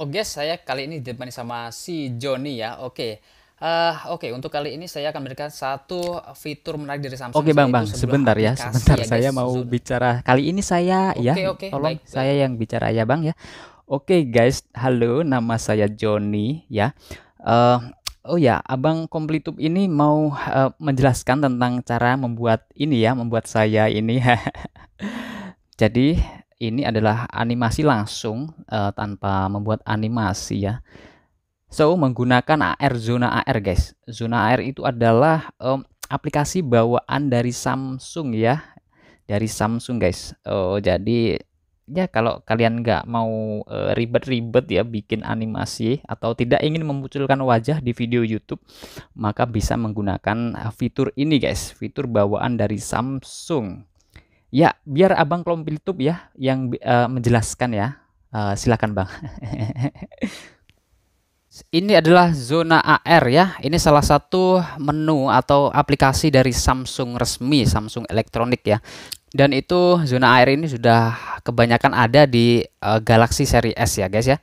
Oke oh, guys, saya kali ini ditemani sama si Joni ya. Oke. Okay. Uh, eh, Oke, okay, untuk kali ini saya akan berikan satu fitur menarik dari Samsung. Oke, okay, Bang, Bang, sebentar ya, sebentar ya, guys. saya mau bicara. Kali ini saya okay, ya, okay, tolong baik, saya yang bicara ya, Bang ya. Oke, okay, guys, halo, nama saya Joni ya. Uh, oh ya, Abang Komplitup ini mau uh, menjelaskan tentang cara membuat ini ya, membuat saya ini. Jadi ini adalah animasi langsung uh, tanpa membuat animasi ya. So menggunakan AR zona AR guys. Zona AR itu adalah um, aplikasi bawaan dari Samsung ya, dari Samsung guys. Oh jadi ya kalau kalian nggak mau eh, ribet-ribet uh, ya bikin animasi atau tidak ingin memunculkan wajah di video YouTube, maka bisa menggunakan eh, fitur ini guys, fitur bawaan dari Samsung. Ya, biar Abang Klompil Tub ya yang uh, menjelaskan ya. Uh, silakan Bang. Ini adalah zona AR ya. Ini salah satu menu atau aplikasi dari Samsung resmi, Samsung Elektronik ya. Dan itu zona AR ini sudah kebanyakan ada di uh, Galaxy seri S ya, guys ya.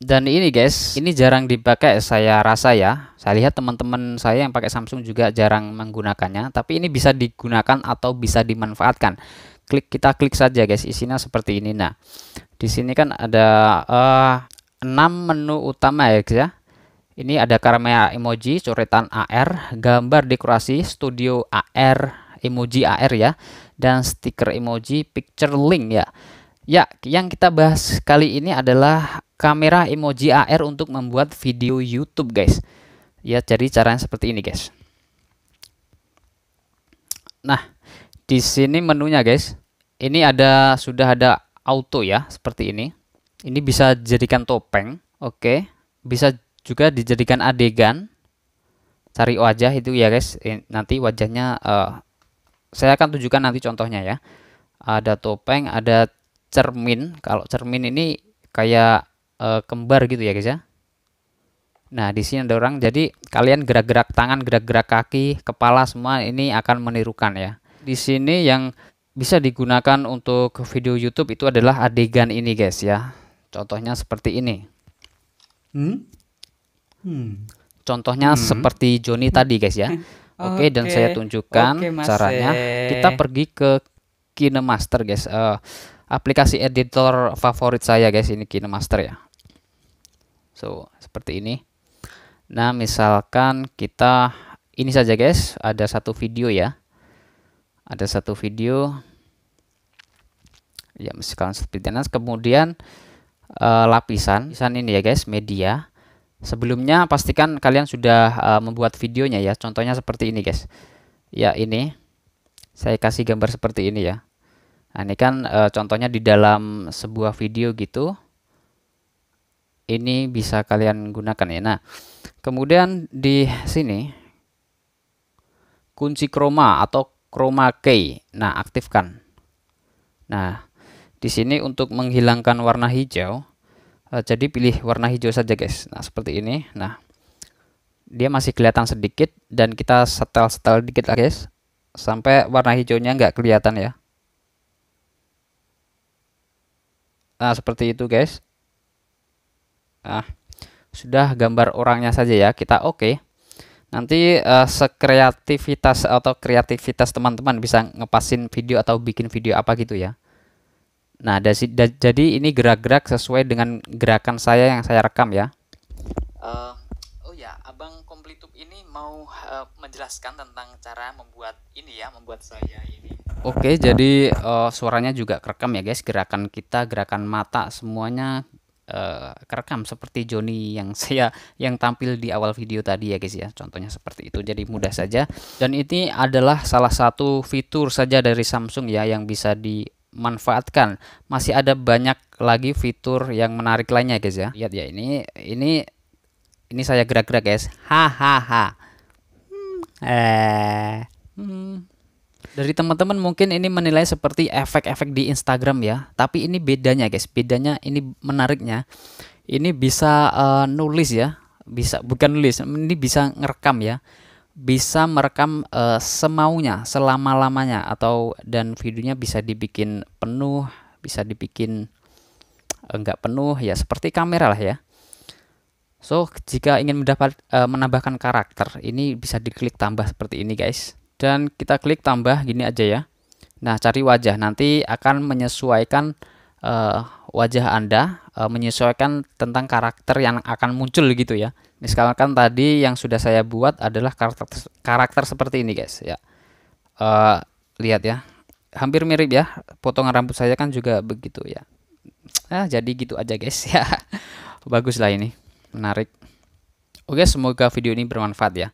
Dan ini guys, ini jarang dipakai saya rasa ya. Saya lihat teman-teman saya yang pakai Samsung juga jarang menggunakannya, tapi ini bisa digunakan atau bisa dimanfaatkan klik kita klik saja guys isinya seperti ini nah di sini kan ada uh, eh, 6 menu utama ya guys ya ini ada karma emoji coretan AR gambar dekorasi studio AR emoji AR ya dan stiker emoji picture link ya ya yang kita bahas kali ini adalah kamera emoji AR untuk membuat video YouTube guys ya jadi caranya seperti ini guys nah di sini menunya guys ini ada sudah ada auto ya seperti ini ini bisa jadikan topeng oke bisa juga dijadikan adegan cari wajah itu ya guys nanti wajahnya uh, saya akan tunjukkan nanti contohnya ya ada topeng ada cermin kalau cermin ini kayak uh, kembar gitu ya guys ya Nah, di sini ada orang. Jadi, kalian gerak-gerak tangan, gerak-gerak kaki, kepala semua ini akan menirukan ya. Di sini yang bisa digunakan untuk video YouTube itu adalah adegan ini guys ya. Contohnya seperti ini. Hmm? Hmm. Contohnya hmm. seperti Joni hmm. tadi guys ya. Oke okay, dan saya tunjukkan okay, caranya. Kita pergi ke KineMaster guys. Uh, aplikasi editor favorit saya guys ini KineMaster ya. So, seperti ini. Nah, misalkan kita ini saja guys, ada satu video ya ada satu video ya misalkan seperti tenas kemudian e, lapisan lapisan ini ya guys media sebelumnya pastikan kalian sudah e, membuat videonya ya contohnya seperti ini guys ya ini saya kasih gambar seperti ini ya nah, ini kan e, contohnya di dalam sebuah video gitu ini bisa kalian gunakan ya nah kemudian di sini kunci chroma atau chroma key. Nah, aktifkan. Nah, di sini untuk menghilangkan warna hijau, eh, jadi pilih warna hijau saja, guys. Nah, seperti ini. Nah, dia masih kelihatan sedikit dan kita setel-setel dikit lah, guys, sampai warna hijaunya nggak kelihatan ya. Nah, seperti itu, guys. Nah, sudah gambar orangnya saja ya. Kita oke. Okay nanti uh, sekreativitas atau kreativitas teman-teman bisa ngepasin video atau bikin video apa gitu ya. Nah, dasi, da, jadi ini gerak-gerak sesuai dengan gerakan saya yang saya rekam ya. Uh, oh ya, Abang Komplitup ini mau uh, menjelaskan tentang cara membuat ini ya, membuat saya ini. Oke, jadi uh, suaranya juga kerekam ya guys, gerakan kita, gerakan mata, semuanya uh, kerekam seperti Joni yang saya yang tampil di awal video tadi ya guys ya contohnya seperti itu jadi mudah saja dan ini adalah salah satu fitur saja dari Samsung ya yang bisa dimanfaatkan masih ada banyak lagi fitur yang menarik lainnya guys ya lihat ya ini ini ini saya gerak-gerak guys hahaha hmm, eh hmm. Dari teman-teman mungkin ini menilai seperti efek-efek di Instagram ya, tapi ini bedanya guys, bedanya ini menariknya. Ini bisa uh, nulis ya, bisa bukan nulis, ini bisa ngerekam ya. Bisa merekam uh, semaunya, selama-lamanya atau dan videonya bisa dibikin penuh, bisa dibikin enggak eh, penuh ya seperti kamera lah ya. So, jika ingin mendapat uh, menambahkan karakter, ini bisa diklik tambah seperti ini, guys dan kita klik tambah gini aja ya nah cari wajah nanti akan menyesuaikan uh, wajah anda uh, menyesuaikan tentang karakter yang akan muncul gitu ya misalkan tadi yang sudah saya buat adalah karakter karakter seperti ini guys ya uh, lihat ya hampir mirip ya potongan rambut saya kan juga begitu ya nah jadi gitu aja guys ya bagus lah ini menarik oke semoga video ini bermanfaat ya